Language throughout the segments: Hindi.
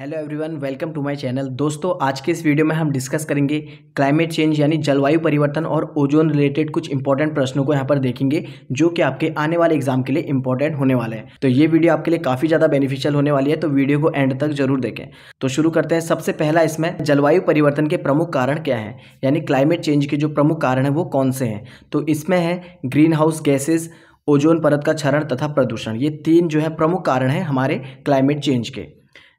hello everyone welcome to my channel दोस्तों आज के इस वीडियो में हम डिस्कस करेंगे क्लाइमेट चेंज यानी जलवायु परिवर्तन और ओजोन रिलेटेड कुछ इंपॉर्टेंट प्रश्नों को यहाँ पर देखेंगे जो कि आपके आने वाले एग्जाम के लिए इंपॉर्टेंट होने वाला है तो ये वीडियो आपके लिए काफ़ी ज़्यादा बेनिफिशियल होने वाली है तो वीडियो को एंड तक जरूर देखें तो शुरू करते हैं सबसे पहला इसमें जलवायु परिवर्तन के प्रमुख कारण क्या हैं यानी क्लाइमेट चेंज के जो प्रमुख कारण हैं वो कौन से हैं तो इसमें है ग्रीन हाउस गैसेज़ ओजोन परत का क्षरण तथा प्रदूषण ये तीन जो है प्रमुख कारण हैं हमारे क्लाइमेट चेंज के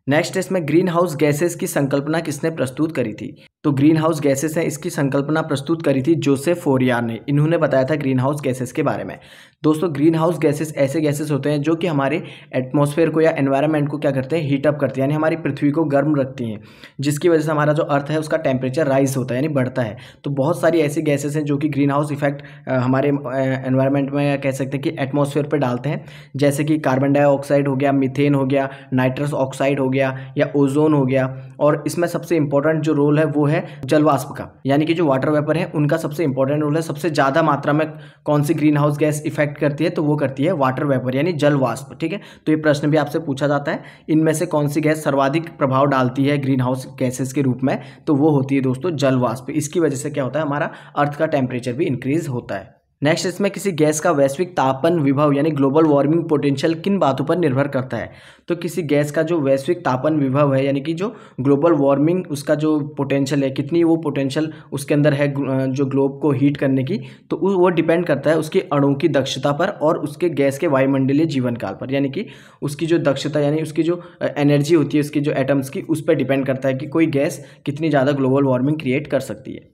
नेक्स्ट इसमें ग्रीन हाउस गैसेस की संकल्पना किसने प्रस्तुत करी थी तो ग्रीन हाउस गैसेस है इसकी संकल्पना प्रस्तुत करी थी जोसेफ फोरियार ने इन्होंने बताया था ग्रीन हाउस गैसेस के बारे में दोस्तों ग्रीन हाउस गैसेस ऐसे गैसेस होते हैं जो कि हमारे एटमॉस्फेयर को या एनवायरनमेंट को क्या करते हैं हीटअप करते हैं यानी हमारी पृथ्वी को गर्म रखती हैं जिसकी वजह से हमारा जो अर्थ है उसका टेम्परेचर राइज होता है यानी बढ़ता है तो बहुत सारी ऐसी गैसेस हैं जो कि ग्रीन हाउस इफेक्ट हमारे एनवायरमेंट में कह सकते हैं कि एटमोसफेयर पर डालते हैं जैसे कि कार्बन डाइऑक्साइड हो गया मिथेन हो गया नाइट्रस ऑक्साइड हो गया या ओजोन हो गया और इसमें सबसे इंपॉर्टेंट जो रोल है वो है जलवाष्प का यानी कि जो वाटर वेपर है उनका सबसे इंपॉर्टेंट रोल है सबसे ज़्यादा मात्रा में कौन सी green house gas effect act करती है तो वो करती है वाटर वेपर यानी जल वाष्प ठीक है तो ये प्रश्न भी आपसे पूछा जाता है इनमें से कौन सी गैस सर्वाधिक प्रभाव डालती है ग्रीन हाउस गैसेज के रूप में तो वो होती है दोस्तों जल वाष्प इसकी वजह से क्या होता है हमारा अर्थ का टेम्परेचर भी इंक्रीज होता है नेक्स्ट इसमें किसी गैस का वैश्विक तापन विभव यानी ग्लोबल वार्मिंग पोटेंशियल किन बातों पर निर्भर करता है तो किसी गैस का जो वैश्विक तापन विभव है यानी कि जो ग्लोबल वार्मिंग उसका जो पोटेंशियल है कितनी वो पोटेंशियल उसके अंदर है जो ग्लोब को हीट करने की तो वो डिपेंड करता है उसके अणु की दक्षता पर और उसके गैस के वायुमंडलीय जीवन काल पर यानी कि उसकी जो दक्षता यानी उसकी जो एनर्जी होती है उसकी जो एटम्स की उस पर डिपेंड करता है कि कोई गैस कितनी ज़्यादा ग्लोबल वार्मिंग क्रिएट कर सकती है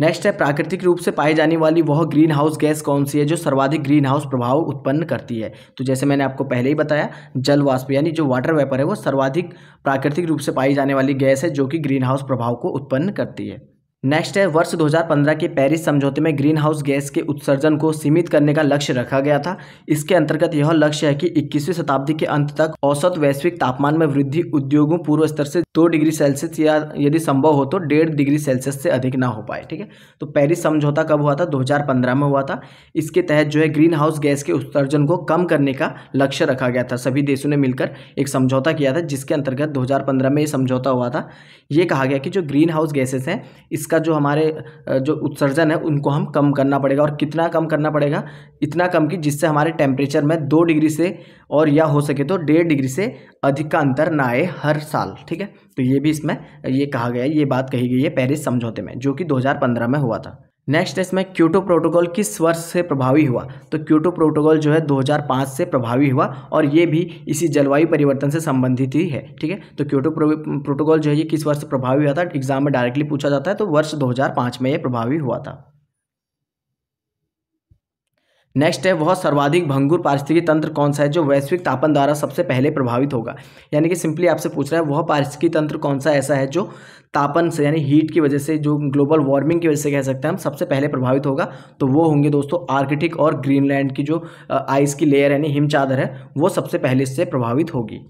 नेक्स्ट है प्राकृतिक रूप से पाई जाने वाली वह ग्रीन हाउस गैस कौन सी है जो सर्वाधिक ग्रीन हाउस प्रभाव उत्पन्न करती है तो जैसे मैंने आपको पहले ही बताया जल वाष्प यानी जो वाटर वेपर है वो सर्वाधिक प्राकृतिक रूप से पाई जाने वाली गैस है जो कि ग्रीन हाउस प्रभाव को उत्पन्न करती है नेक्स्ट है वर्ष 2015 के पेरिस समझौते में ग्रीन हाउस गैस के उत्सर्जन को सीमित करने का लक्ष्य रखा गया था इसके अंतर्गत यह लक्ष्य है कि 21वीं शताब्दी के अंत तक औसत वैश्विक तापमान में वृद्धि उद्योगों पूर्व स्तर से दो डिग्री सेल्सियस या यदि संभव हो तो डेढ़ डिग्री सेल्सियस से अधिक ना हो पाए ठीक है तो पेरिस समझौता कब हुआ था दो में हुआ था इसके तहत जो है ग्रीन हाउस गैस के उत्सर्जन को कम करने का लक्ष्य रखा गया था सभी देशों ने मिलकर एक समझौता किया था जिसके अंतर्गत दो में ये समझौता हुआ था ये कहा गया कि जो ग्रीन हाउस गैसेस हैं इसका इसका जो हमारे जो उत्सर्जन है उनको हम कम करना पड़ेगा और कितना कम करना पड़ेगा इतना कम कि जिससे हमारे टेम्परेचर में दो डिग्री से और या हो सके तो डेढ़ डिग्री से अधिक का अंतर ना आए हर साल ठीक है तो ये भी इसमें ये कहा गया ये बात कही गई है पेरिस समझौते में जो कि दो में हुआ था नेक्स्ट इसमें क्यूटो प्रोटोकॉल किस वर्ष से प्रभावी हुआ तो क्यूटो प्रोटोकॉल जो है 2005 से प्रभावी हुआ और ये भी इसी जलवायु परिवर्तन से संबंधित ही है ठीक है तो क्यूटो प्रोटोकॉल जो है ये किस वर्ष प्रभावी हुआ था एग्जाम में डायरेक्टली पूछा जाता है तो वर्ष 2005 में ये प्रभावी हुआ था नेक्स्ट है वह सर्वाधिक भंगुर पारिस्थितिकी तंत्र कौन सा है जो वैश्विक तापन द्वारा सबसे पहले प्रभावित होगा यानी कि सिंपली आपसे पूछ रहा है वह पारिस्थितिक तंत्र कौन सा ऐसा है जो तापन से यानी हीट की वजह से जो ग्लोबल वार्मिंग की वजह से कह सकते हैं हम सबसे पहले प्रभावित होगा तो वो होंगे दोस्तों आर्कटिक और ग्रीनलैंड की जो आइस की लेयर यानी हिमचादर है वो सबसे पहले इससे प्रभावित होगी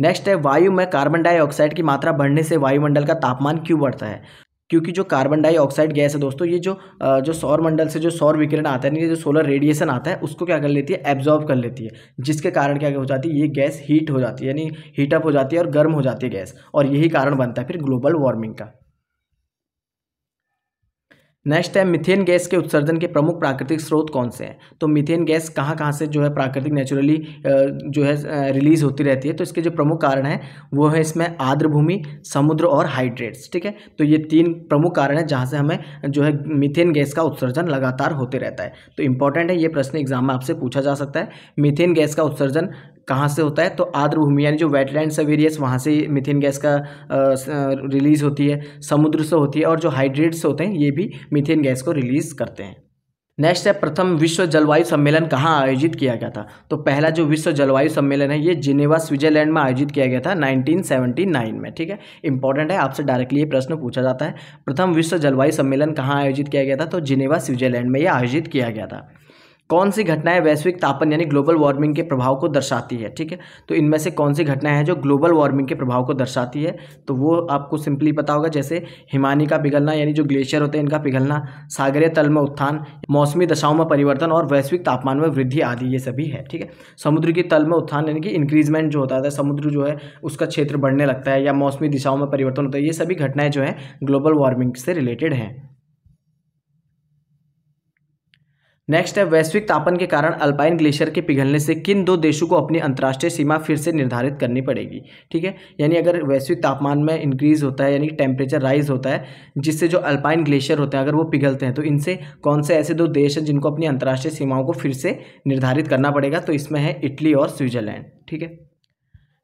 नेक्स्ट है वायु में कार्बन डाइऑक्साइड की मात्रा बढ़ने से वायुमंडल का तापमान क्यों बढ़ता है क्योंकि जो कार्बन डाइऑक्साइड गैस है दोस्तों ये जो जो सौर मंडल से जो सौर विकिरण आता है ये जो सोलर रेडिएशन आता है उसको क्या कर लेती है एब्जॉर्ब कर लेती है जिसके कारण क्या हो जाती है ये गैस हीट हो जाती है यानी हीटअप हो जाती है और गर्म हो जाती है गैस और यही कारण बनता है फिर ग्लोबल वार्मिंग का नेक्स्ट है मिथेन गैस के उत्सर्जन के प्रमुख प्राकृतिक स्रोत कौन से हैं तो मिथेन गैस कहाँ कहाँ से जो है प्राकृतिक नेचुरली जो है रिलीज होती रहती है तो इसके जो प्रमुख कारण हैं वो है इसमें आर्द्र भूमि समुद्र और हाइड्रेट्स ठीक है तो ये तीन प्रमुख कारण हैं जहाँ से हमें जो है मिथेन गैस का उत्सर्जन लगातार होते रहता है तो इंपॉर्टेंट है ये प्रश्न एग्जाम में आपसे पूछा जा सकता है मिथेन गैस का उत्सर्जन कहाँ से होता है तो आर्द्र भूमि यानी जो वेटलैंड सब एरियस वहाँ से मिथेन गैस का रिलीज़ होती है समुद्र से होती है और जो हाइड्रेट्स होते हैं ये भी मिथेन गैस को रिलीज़ करते हैं नेक्स्ट है प्रथम विश्व जलवायु सम्मेलन कहाँ आयोजित किया गया था तो पहला जो विश्व जलवायु सम्मेलन है ये जिनेवा स्विट्जरलैंड में आयोजित किया गया था 1979 में ठीक है इंपॉर्टेंट है आपसे डायरेक्टली ये प्रश्न पूछा जाता है प्रथम विश्व जलवायु सम्मेलन कहाँ आयोजित किया गया था तो जिनेवा स्विट्जरलैंड में ये आयोजित किया गया था कौन सी घटनाएं वैश्विक तापन यानी ग्लोबल वार्मिंग के प्रभाव को दर्शाती है ठीक है तो इनमें से कौन सी घटनाएं हैं जो ग्लोबल वार्मिंग के प्रभाव को दर्शाती है तो वो आपको सिंपली पता होगा जैसे हिमानी का पिघलना यानी जो ग्लेशियर होते हैं इनका पिघलना सागरीय तल में उत्थान मौसमी दशाओं में परिवर्तन और वैश्विक तापमान में वृद्धि आदि ये सभी है ठीक है समुद्र के तल में उत्थान यानी कि इंक्रीजमेंट जो होता है समुद्र जो है उसका क्षेत्र बढ़ने लगता है या मौसमी दिशाओं में परिवर्तन होता है ये सभी घटनाएं जो है ग्लोबल वार्मिंग से रिलेटेड हैं नेक्स्ट है वैश्विक तापन के कारण अल्पाइन ग्लेशियर के पिघलने से किन दो देशों को अपनी अंतर्राष्ट्रीय सीमा फिर से निर्धारित करनी पड़ेगी ठीक है यानी अगर वैश्विक तापमान में इंक्रीज होता है यानी टेम्परेचर राइज होता है जिससे जो अल्पाइन ग्लेशियर होते हैं अगर वो पिघलते हैं तो इनसे कौन से ऐसे दो देश हैं जिनको अपनी अंतर्राष्ट्रीय सीमाओं को फिर से निर्धारित करना पड़ेगा तो इसमें है इटली और स्विट्जरलैंड ठीक है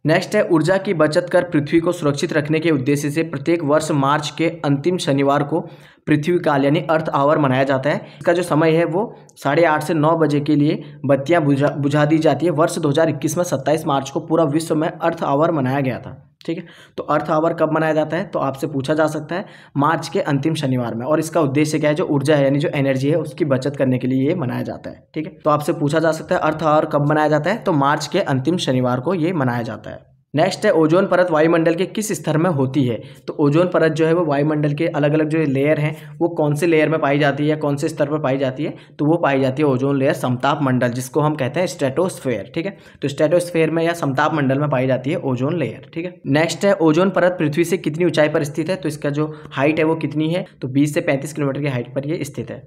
नेक्स्ट है ऊर्जा की बचत कर पृथ्वी को सुरक्षित रखने के उद्देश्य से प्रत्येक वर्ष मार्च के अंतिम शनिवार को पृथ्वी काल यानी अर्थ आवर मनाया जाता है इसका जो समय है वो साढ़े आठ से नौ बजे के लिए बत्तियां बुझा बुझा दी जाती है वर्ष 2021 में 27 मार्च को पूरा विश्व में अर्थ आवर मनाया गया था ठीक है तो अर्थ आवर कब मनाया जाता है तो आपसे पूछा जा सकता है मार्च के अंतिम शनिवार में और इसका उद्देश्य क्या है जो ऊर्जा है यानी जो एनर्जी है उसकी बचत करने के लिए ये मनाया जाता है ठीक है तो आपसे पूछा जा सकता है अर्थ आवर कब मनाया जाता है तो मार्च के अंतिम शनिवार को ये मनाया जाता है नेक्स्ट है ओजोन परत वायुमंडल के किस स्तर में होती है तो ओजोन परत जो है वो वायुमंडल के अलग अलग जो लेयर हैं वो कौन से लेयर में पाई जाती है या कौन से स्तर पर पाई जाती है तो वो पाई जाती है ओजोन लेयर समताप मंडल जिसको हम कहते हैं स्टेटोस्फेयर ठीक है तो स्टेटोस्फेयर में या समताप मंडल में पाई जाती है ओजोन लेयर ठीक है नेक्स्ट है ओजोन परत पृथ्वी से कितनी ऊंचाई पर स्थित है तो इसका जो हाइट है वो कितनी है तो बीस से पैंतीस किलोमीटर की हाइट पर यह स्थित है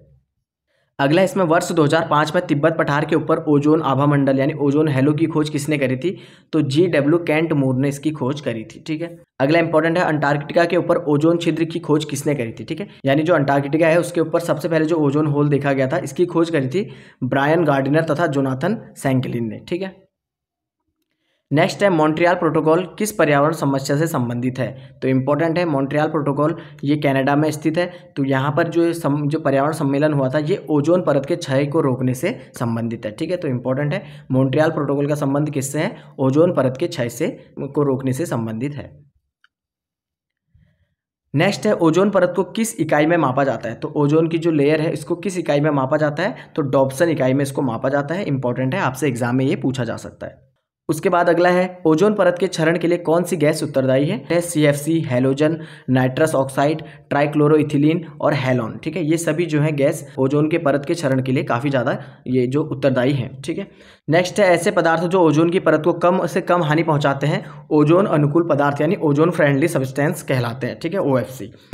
अगला इसमें वर्ष 2005 में तिब्बत पठार के ऊपर ओजोन आभा मंडल यानी ओजोन हेलो की खोज किसने करी थी तो जी डब्ल्यू कैंट मूर ने इसकी खोज करी थी ठीक है अगला इंपॉर्टेंट है अंटार्कटिका के ऊपर ओजोन छिद्र की खोज किसने करी थी ठीक है यानी जो अंटार्कटिका है उसके ऊपर सबसे पहले जो ओजोन होल देखा गया था इसकी खोज करी थी ब्रायन गार्डिनर तथा जोनाथन सैंकलिन ने ठीक है नेक्स्ट है मॉन्ट्रियल प्रोटोकॉल किस पर्यावरण समस्या से संबंधित है तो इम्पोर्टेंट है मॉन्ट्रियल प्रोटोकॉल ये कनाडा में स्थित है तो यहाँ पर जो सम, जो पर्यावरण सम्मेलन हुआ था ये ओजोन परत के क्षय को रोकने से संबंधित है ठीक है तो इम्पोर्टेंट है मॉन्ट्रियल प्रोटोकॉल का संबंध किससे है ओजोन परत के क्षय से को रोकने से संबंधित है नेक्स्ट है ओजोन परत को किस इकाई में मापा जाता है तो ओजोन की जो लेयर है इसको किस इकाई में मापा जाता है तो डॉप्सन इकाई में इसको मापा जाता है इंपॉर्टेंट है आपसे एग्जाम में ये पूछा जा सकता है उसके बाद अगला है ओजोन परत के क्षरण के लिए कौन सी गैस उत्तरदायी है C F C halogen nitrous oxide trichloroethylene और हेलोन ठीक है ये सभी जो है गैस ओजोन के परत के क्षरण के लिए काफ़ी ज़्यादा ये जो उत्तरदायी है ठीक है नेक्स्ट है ऐसे पदार्थ जो ओजोन की परत को कम से कम हानि पहुंचाते हैं ओजोन अनुकूल पदार्थ यानी ओजोन फ्रेंडली सब्सटेंस कहलाते हैं ठीक है ओ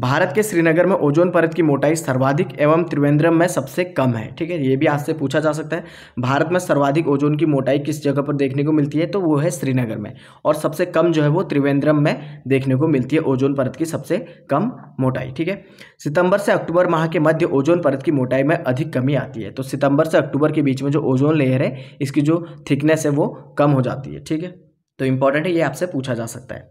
भारत के श्रीनगर में ओजोन परत की मोटाई सर्वाधिक एवं त्रिवेंद्रम में सबसे कम है ठीक है ये भी आपसे पूछा जा सकता है भारत में सर्वाधिक ओजोन की मोटाई किस जगह पर देखने को मिलती है है तो वो है श्रीनगर में और सबसे कम जो है वो त्रिवेंद्रम में देखने को मिलती है ओजोन परत की सबसे कम मोटाई ठीक है सितंबर से अक्टूबर माह के मध्य ओजोन परत की मोटाई में अधिक कमी आती है तो सितंबर से अक्टूबर के बीच में जो ओजोन लेयर है इसकी जो थिकनेस है वो कम हो जाती है ठीक है तो इंपॉर्टेंट है ये आपसे पूछा जा सकता है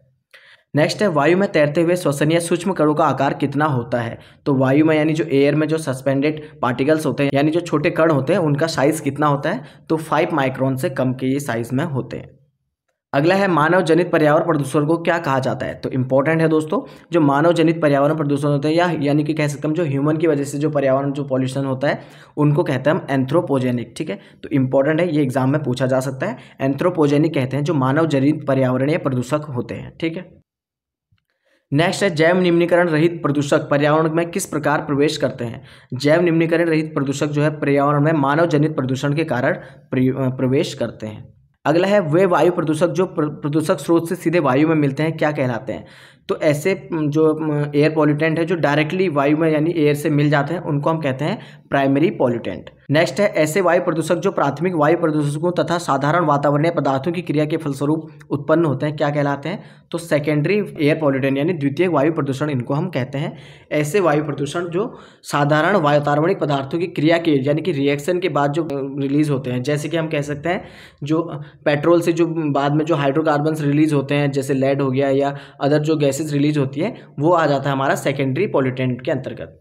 नेक्स्ट है वायु में तैरते हुए श्वसनीय सूक्ष्म कणों का आकार कितना होता है तो वायु में यानी जो एयर में जो सस्पेंडेड पार्टिकल्स होते हैं यानी जो छोटे कण होते हैं उनका साइज कितना होता है तो फाइव माइक्रोन से कम के ये साइज में होते हैं अगला है मानव जनित पर्यावरण प्रदूषण को क्या कहा जाता है तो इंपॉर्टेंट है दोस्तों जो मानव जनित पर्यावरण प्रदूषण होते हैं या यानी कि कह सकते हैं जो ह्यूमन की वजह से जो पर्यावरण जो पॉल्यूशन होता है उनको कहते हैं हम एंथ्रोपोजेनिक ठीक है तो इंपॉर्टेंट है ये एग्जाम में पूछा जा सकता है एंथ्रोपोजेनिक कहते हैं जो मानव जनित पर्यावरणीय प्रदूषक होते हैं ठीक है नेक्स्ट है जैव निम्नीकरण रहित प्रदूषक पर्यावरण में किस प्रकार प्रवेश करते हैं जैव निम्नीकरण रहित प्रदूषक जो है पर्यावरण में मानव जनित प्रदूषण के कारण प्रवेश करते हैं अगला है वे वायु प्रदूषक जो प्रदूषक स्रोत से सीधे वायु में मिलते हैं क्या कहलाते हैं तो ऐसे जो एयर पॉल्यूटेंट है जो डायरेक्टली वायु में यानी एयर से मिल जाते हैं उनको हम कहते हैं प्राइमरी पॉल्यूटेंट नेक्स्ट है ऐसे वायु प्रदूषक जो प्राथमिक वायु प्रदूषकों तथा साधारण वातावरणीय पदार्थों की क्रिया के फलस्वरूप उत्पन्न होते हैं क्या कहलाते हैं तो सेकेंडरी एयर पॉल्यूटेंट यानी द्वितीय वायु प्रदूषण इनको हम कहते हैं ऐसे वायु प्रदूषण जो साधारण वातावरणिक पदार्थों की क्रिया के यानी कि रिएक्शन के बाद जो रिलीज होते हैं जैसे कि हम कह सकते हैं जो पेट्रोल से जो बाद में जो हाइड्रोकार्बन्स रिलीज होते हैं जैसे लेड हो गया या अदर जो गैस गैसेज रिलीज होती है वो आ जाता है हमारा सेकेंडरी पॉल्यूटेंट के अंतर्गत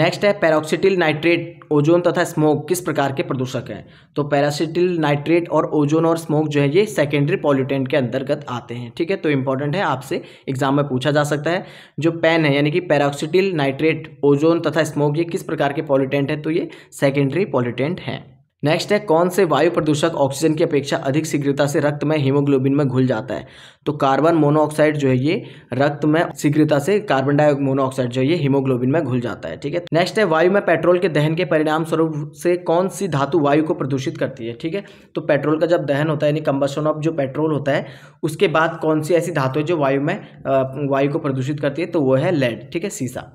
नेक्स्ट है पैरोक्सीटिल नाइट्रेट ओजोन तथा स्मोक किस प्रकार के प्रदूषक हैं तो पैरासिटिल नाइट्रेट और ओजोन और स्मोक जो है ये सेकेंडरी पॉल्यूटेंट के अंतर्गत आते हैं ठीक है तो इंपॉर्टेंट है आपसे एग्जाम में पूछा जा सकता है जो पेन है यानी कि पैरोक्सीटिल नाइट्रेट ओजोन तथा स्मोक ये किस प्रकार के पॉल्यूटेंट है तो ये सेकेंडरी पॉल्यूटेंट हैं नेक्स्ट है कौन से वायु प्रदूषक ऑक्सीजन की अपेक्षा अधिक शीघ्रता से रक्त में हीमोग्लोबिन में घुल जाता है तो कार्बन मोनोऑक्साइड जो है ये रक्त में शीघ्रता से कार्बन डाई मोनोऑक्साइड जो है ये हीमोग्लोबिन में घुल जाता है ठीक है नेक्स्ट है वायु में पेट्रोल के दहन के परिणाम स्वरूप से कौन सी धातु वायु को प्रदूषित करती है ठीक है तो पेट्रोल का जब दहन होता है यानी कम्बशन ऑफ जो पेट्रोल होता है उसके बाद कौन सी ऐसी धातु है जो वायु में वायु को प्रदूषित करती है तो वो है लेड ठीक है सीसा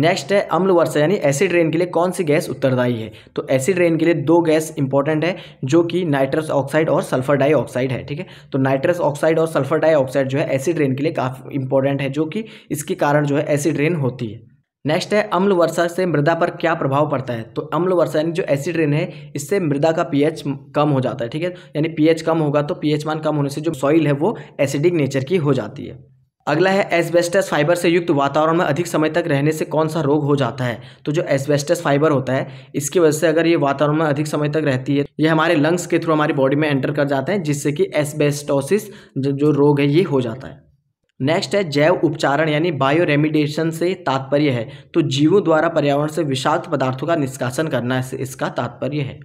नेक्स्ट है अम्ल वर्षा यानी एसिड रेन के लिए कौन सी गैस उत्तरदायी है तो एसिड रेन के लिए दो गैस इंपॉर्टेंट है जो कि नाइट्रस ऑक्साइड और सल्फर डाइऑक्साइड है ठीक है तो नाइट्रस ऑक्साइड और सल्फर डाइऑक्साइड जो है एसिड रेन के लिए काफ़ी इंपॉर्टेंट है जो कि इसके कारण जो है एसिड रेन होती है नेक्स्ट है अम्ल वर्षा से मृदा पर क्या प्रभाव पड़ता है तो अम्ल वर्षा यानी जो एसिड रेन है इससे मृदा का पीएच कम हो जाता है ठीक है यानी पीएच कम होगा तो पीएच मान कम होने से जो सॉइल है वो एसिडिक नेचर की हो जाती है अगला है एस्बेस्टस फाइबर से युक्त वातावरण में अधिक समय तक रहने से कौन सा रोग हो जाता है तो जो एस्बेस्टस फाइबर होता है इसकी वजह से अगर ये वातावरण में अधिक समय तक रहती है ये हमारे लंग्स के थ्रू हमारी बॉडी में एंटर कर जाते हैं जिससे कि एस्बेस्टोसिस जो रोग है ये हो जाता है नेक्स्ट है जैव उपचारण यानी बायो रेमिडेशन से तात्पर्य है तो जीवों द्वारा पर्यावरण से विषाक्त पदार्थों का निष्कासन करना इसका तात्पर्य है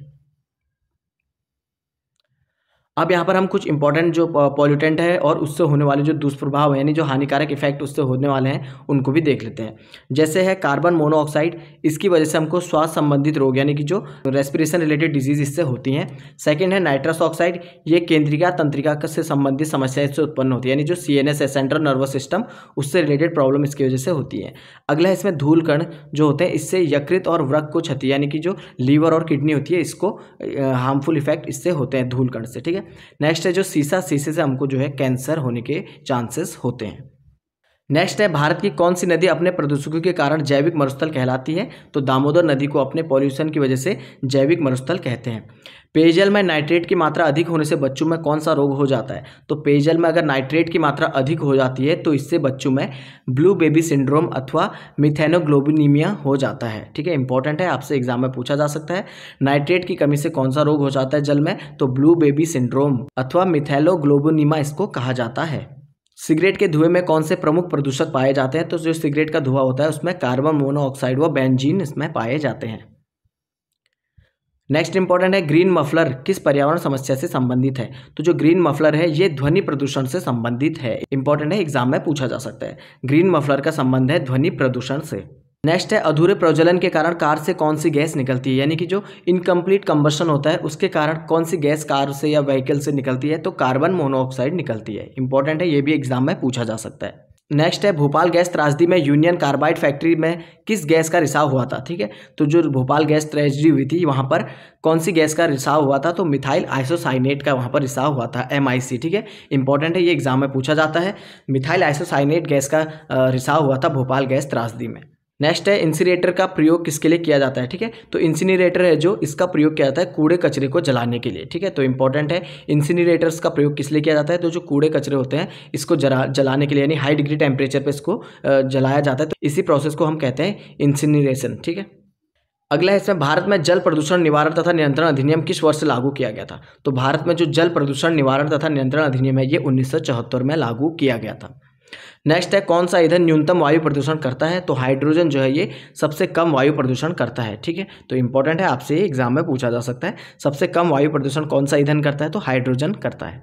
अब यहाँ पर हम कुछ इंपॉर्टेंट जो पॉल्यूटेंट है और उससे होने वाले जो दुष्प्रभाव यानी जो हानिकारक इफेक्ट उससे होने वाले हैं उनको भी देख लेते हैं जैसे है कार्बन मोनोऑक्साइड इसकी वजह से हमको श्वास संबंधित रोग यानी कि जो रेस्पिरेशन रिलेटेड डिजीज इससे होती हैं सेकेंड है नाइट्रस ऑक्साइड ये केंद्रिका तंत्रिका से संबंधित समस्या इससे उत्पन्न होती है यानी जो सी है सेंट्रल नर्वस सिस्टम उससे रिलेटेड प्रॉब्लम इसकी वजह से होती है अगला है इसमें धूल कण जो होते हैं इससे यकृत और व्रक को क्षति यानी कि जो लीवर और किडनी होती है इसको हार्मफुल इफेक्ट इससे होते हैं धूल कण से ठीक है नेक्स्ट है जो शीशा शीशे से हमको जो है कैंसर होने के चांसेस होते हैं नेक्स्ट है भारत की कौन सी नदी अपने प्रदूषकों के कारण जैविक मरुस्थल कहलाती है तो दामोदर नदी को अपने पॉल्यूशन की वजह से जैविक मरुस्थल कहते हैं पेयजल में नाइट्रेट की मात्रा अधिक होने से बच्चों में कौन सा रोग हो जाता है तो पेयजल में अगर नाइट्रेट की मात्रा अधिक हो जाती है तो इससे बच्चों में ब्लू बेबी सिंड्रोम अथवा मिथेनोग्लोबिनीमिया हो जाता है ठीक है इंपॉर्टेंट है आपसे एग्जाम में पूछा जा सकता है नाइट्रेट की कमी से कौन सा रोग हो जाता है जल में तो ब्लू बेबी सिंड्रोम अथवा मिथेलोग्लोबोनीमा इसको कहा जाता है सिगरेट के धुएं में कौन से प्रमुख प्रदूषक पाए जाते हैं तो जो सिगरेट का धुआं होता है उसमें कार्बन मोनोऑक्साइड व बेंजीन इसमें पाए जाते हैं नेक्स्ट इंपॉर्टेंट है ग्रीन मफलर किस पर्यावरण समस्या से संबंधित है तो जो ग्रीन मफलर है ये ध्वनि प्रदूषण से संबंधित है इंपॉर्टेंट है एग्जाम में पूछा जा सकता है ग्रीन मफलर का संबंध है ध्वनि प्रदूषण से नेक्स्ट है अधूरे प्रज्वलन के कारण कार से कौन सी गैस निकलती है यानी कि जो इनकम्प्लीट कम्बर्शन होता है उसके कारण कौन सी गैस कार से या व्हीकल से निकलती है तो कार्बन मोनोऑक्साइड निकलती है इंपॉर्टेंट है ये भी एग्जाम में पूछा जा सकता है नेक्स्ट है भोपाल गैस त्रासदी में यूनियन कार्बाइड फैक्ट्री में किस गैस का रिसाव हुआ था ठीक है तो जो भोपाल गैस त्रासदी हुई थी वहाँ पर कौन सी गैस का रिसाव हुआ था तो मिथाइल आइसोसाइनेट का वहाँ पर रिसाव हुआ था एम ठीक है इंपॉर्टेंट है ये एग्जाम में पूछा जाता है मिथाइल आइसोसाइनेट गैस का रिसाव हुआ था भोपाल गैस त्रासदी में नेक्स्ट है इंसिनेटर का प्रयोग किसके लिए किया जाता है ठीक है तो इंसिनेटर है जो इसका प्रयोग किया जाता है कूड़े कचरे को जलाने के लिए ठीक है तो इंपॉर्टेंट है इंसिनेटर्स का प्रयोग किस लिए किया जाता है तो जो कूड़े कचरे होते हैं इसको जला जलाने के लिए यानी हाई डिग्री टेम्परेचर पर इसको जलाया जाता है तो इसी प्रोसेस को हम कहते हैं इंसिनेशन ठीक है अगला है इसमें भारत में जल प्रदूषण निवारण तथा नियंत्रण अधिनियम किस वर्ष लागू किया गया था तो भारत में जो जल प्रदूषण निवारण तथा नियंत्रण अधिनियम है ये उन्नीस में लागू किया गया था नेक्स्ट है कौन सा ईंधन न्यूनतम वायु प्रदूषण करता है तो हाइड्रोजन जो है ये सबसे कम वायु प्रदूषण करता है ठीक है तो इंपॉर्टेंट है आपसे एग्जाम में पूछा जा सकता है सबसे कम वायु प्रदूषण कौन सा ईंधन करता है तो हाइड्रोजन करता है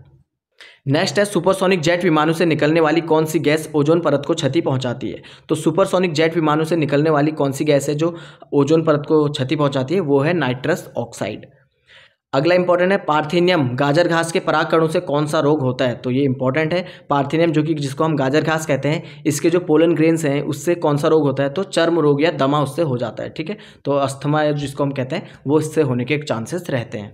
नेक्स्ट है सुपरसोनिक जेट विमानों से निकलने वाली कौन सी गैस ओजोन परत को क्षति पहुंचाती है तो सुपरसोनिक जेट विमानों से निकलने वाली कौन सी गैस है जो ओजोन परत को क्षति पहुंचाती है वो है नाइट्रस ऑक्साइड अगला इंपॉर्टेंट है पार्थिनियम गाजर घास के परागकणों से कौन सा रोग होता है तो ये इंपॉर्टेंट है पार्थिनियम जो कि जिसको हम गाजर घास कहते हैं इसके जो पोलन ग्रेन्स हैं उससे कौन सा रोग होता है तो चर्म रोग या दमा उससे हो जाता है ठीक है तो अस्थमा जिसको हम कहते हैं वो इससे होने के चांसेस रहते हैं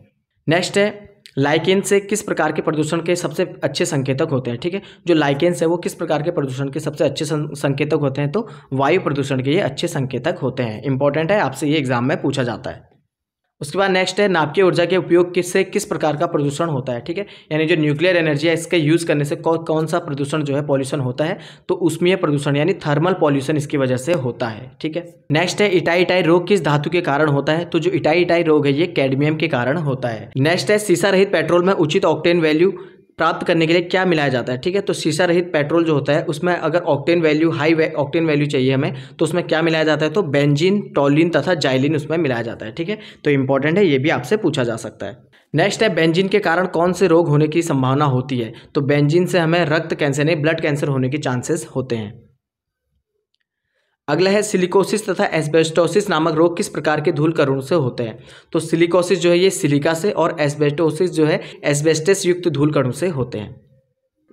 नेक्स्ट है लाइकेन से किस प्रकार के प्रदूषण के सबसे अच्छे संकेतक होते हैं ठीक है जो लाइकेन्स है वो किस प्रकार के प्रदूषण के सबसे अच्छे संकेतक होते हैं तो वायु प्रदूषण के ये अच्छे संकेतक होते हैं इंपॉर्टेंट है आपसे ये एग्जाम में पूछा जाता है उसके बाद नेक्स्ट है नाभिकीय ऊर्जा के उपयोग किससे किस प्रकार का प्रदूषण होता है ठीक है यानी जो न्यूक्लियर एनर्जी है इसका यूज़ करने से कौ, कौन सा प्रदूषण जो है पॉल्यूशन होता है तो उसमें प्रदूषण यानी थर्मल पॉल्यूशन इसकी वजह से होता है ठीक है नेक्स्ट है इटाई इटाई रोग किस धातु के कारण होता है तो जो इटाई इटाई रोग है ये कैडमियम के कारण होता है नेक्स्ट है सीसा रहित पेट्रोल में उचित ऑक्टेन वैल्यू प्राप्त करने के लिए क्या मिलाया जाता है ठीक है तो शीशा रहित पेट्रोल जो होता है उसमें अगर octane value high octane value चाहिए हमें तो उसमें क्या मिलाया जाता है तो बेंजिन टॉलिन तथा जाइलिन उसमें मिलाया जाता है ठीक है तो इंपॉर्टेंट है ये भी आपसे पूछा जा सकता है नेक्स्ट है बेंजिन के कारण कौन से रोग होने की संभावना होती है तो बेंजिन से हमें रक्त कैंसर नहीं ब्लड कैंसर होने के चांसेस होते हैं अगला है सिलिकोसिस तथा एस्बेस्टोसिस नामक रोग किस प्रकार के धूल करुण से होते हैं तो सिलिकोसिस जो है ये सिलिका से और एस्बेस्टोसिस जो है एस्बेस्टेस युक्त धूल करुण से होते हैं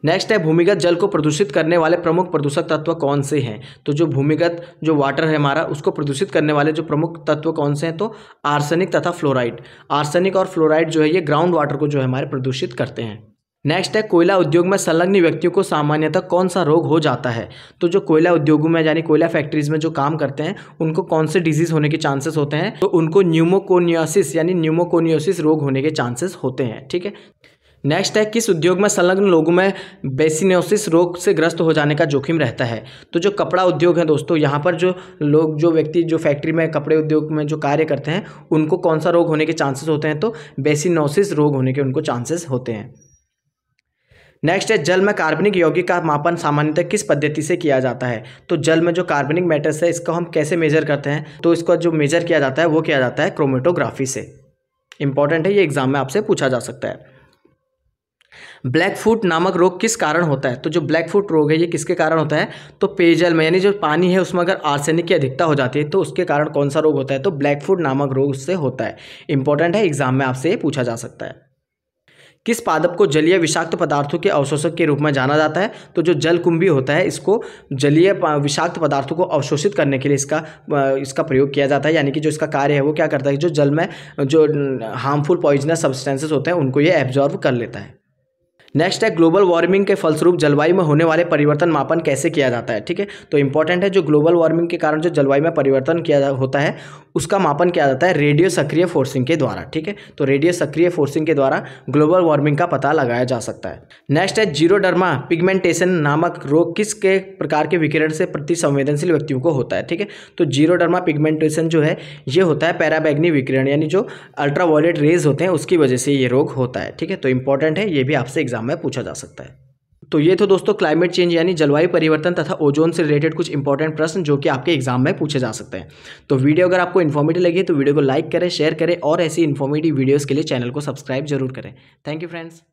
नेक्स्ट है भूमिगत जल को प्रदूषित करने वाले प्रमुख प्रदूषक तत्व कौन से हैं तो जो भूमिगत जो वाटर है हमारा उसको प्रदूषित करने वाले जो प्रमुख तत्व कौन से हैं तो आर्सेनिक तथा फ्लोराइड आर्सेनिक और फ्लोराइड जो है ये ग्राउंड वाटर को जो है हमारे प्रदूषित करते हैं नेक्स्ट है कोयला उद्योग में संलग्न व्यक्तियों को सामान्यतः कौन सा रोग हो जाता है तो जो कोयला उद्योगों में यानी कोयला फैक्ट्रीज में जो काम करते हैं उनको कौन से डिजीज होने के चांसेस होते हैं तो उनको न्यूमोकोनियोसिस यानी न्यूमोकोनियोसिस रोग होने के चांसेस होते हैं ठीक है नेक्स्ट है किस उद्योग में संलग्न लोगों में बेसिनोसिस रोग से ग्रस्त हो जाने का जोखिम रहता है तो जो कपड़ा उद्योग है दोस्तों यहाँ पर जो लोग जो व्यक्ति जो फैक्ट्री में कपड़े उद्योग में जो कार्य करते हैं उनको कौन सा रोग होने के चांसेस होते हैं तो बेसिनोसिस रोग होने के उनको चांसेस होते हैं नेक्स्ट है जल में कार्बनिक यौगिक का मापन सामान्यतः किस पद्धति से किया जाता है तो जल में जो कार्बनिक मैटर्स है इसको हम कैसे मेजर करते हैं तो इसको जो मेजर किया जाता है वो किया जाता है क्रोमेटोग्राफी से इंपॉर्टेंट है ये एग्जाम में आपसे पूछा जा सकता है ब्लैक फूट नामक रोग किस कारण होता है तो जो ब्लैक फूट रोग है ये किसके कारण होता है तो पेयजल में यानी जो पानी है उसमें अगर आर्सेनिक की अधिकता हो जाती है तो उसके कारण कौन सा रोग होता है तो ब्लैक फूट नामक रोग उससे होता है इंपॉर्टेंट है एग्जाम में आपसे ये पूछा जा सकता है किस पादप को जलीय विषाक्त पदार्थों के अवशोषक के रूप में जाना जाता है तो जो जलकुंभी होता है इसको जलीय विषाक्त पदार्थों को अवशोषित करने के लिए इसका इसका प्रयोग किया जाता है यानी कि जो इसका कार्य है वो क्या करता है जो जल में जो हार्मफुल पॉइजनस सब्सटेंसेस होते हैं उनको ये एब्जॉर्व कर लेता है नेक्स्ट है ग्लोबल वार्मिंग के फलस्वरूप जलवायु में होने वाले परिवर्तन मापन कैसे किया जाता है ठीक है तो इंपॉर्टेंट है जो ग्लोबल वार्मिंग के कारण जो जलवायु में परिवर्तन किया होता है उसका मापन किया जाता है रेडियो सक्रिय फोर्सिंग के द्वारा ठीक है तो रेडियो सक्रिय फोर्सिंग के द्वारा ग्लोबल वार्मिंग का पता लगाया जा सकता है नेक्स्ट है जीरोडर्मा पिगमेंटेशन नामक रोग किस के प्रकार के विकिरण से प्रति संवेदनशील व्यक्तियों को होता है ठीक है तो जीरोडर्मा पिगमेंटेशन जो है ये होता है पैराबैग्नी विकिरण यानी जो अल्ट्रावायलेट रेज होते हैं उसकी वजह से ये रोग होता है ठीक है तो इंपॉर्टेंट है ये भी आपसे एग्जाम में पूछा जा सकता है तो ये तो दोस्तों क्लाइमेट चेंज यानी जलवायु परिवर्तन तथा ओजोन से रिलेटेड कुछ इंपॉर्टेंट प्रश्न जो कि आपके एग्जाम में पूछे जा सकते हैं तो वीडियो अगर आपको इन्फॉर्मेटिव लगी तो वीडियो को लाइक करें शेयर करें और ऐसी इन्फॉर्मेटिव वीडियोज़ के लिए चैनल को सब्सक्राइब जरूर करें थैंक यू फ्रेंड्स